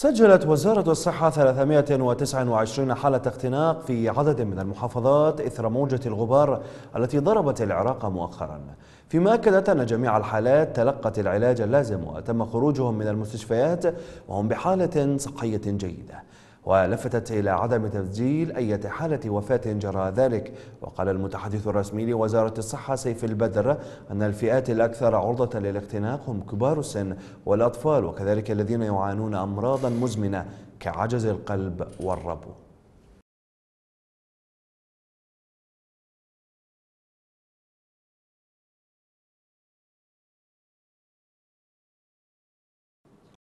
سجلت وزارة الصحة 329 حالة اختناق في عدد من المحافظات إثر موجة الغبار التي ضربت العراق مؤخرا فيما أكدت أن جميع الحالات تلقت العلاج اللازم وتم خروجهم من المستشفيات وهم بحالة صحية جيدة ولفتت إلى عدم تسجيل أي حالة وفاة جرى ذلك وقال المتحدث الرسمي لوزارة الصحة سيف البدر أن الفئات الأكثر عرضة للاختناق هم كبار السن والأطفال وكذلك الذين يعانون أمراضا مزمنة كعجز القلب والربو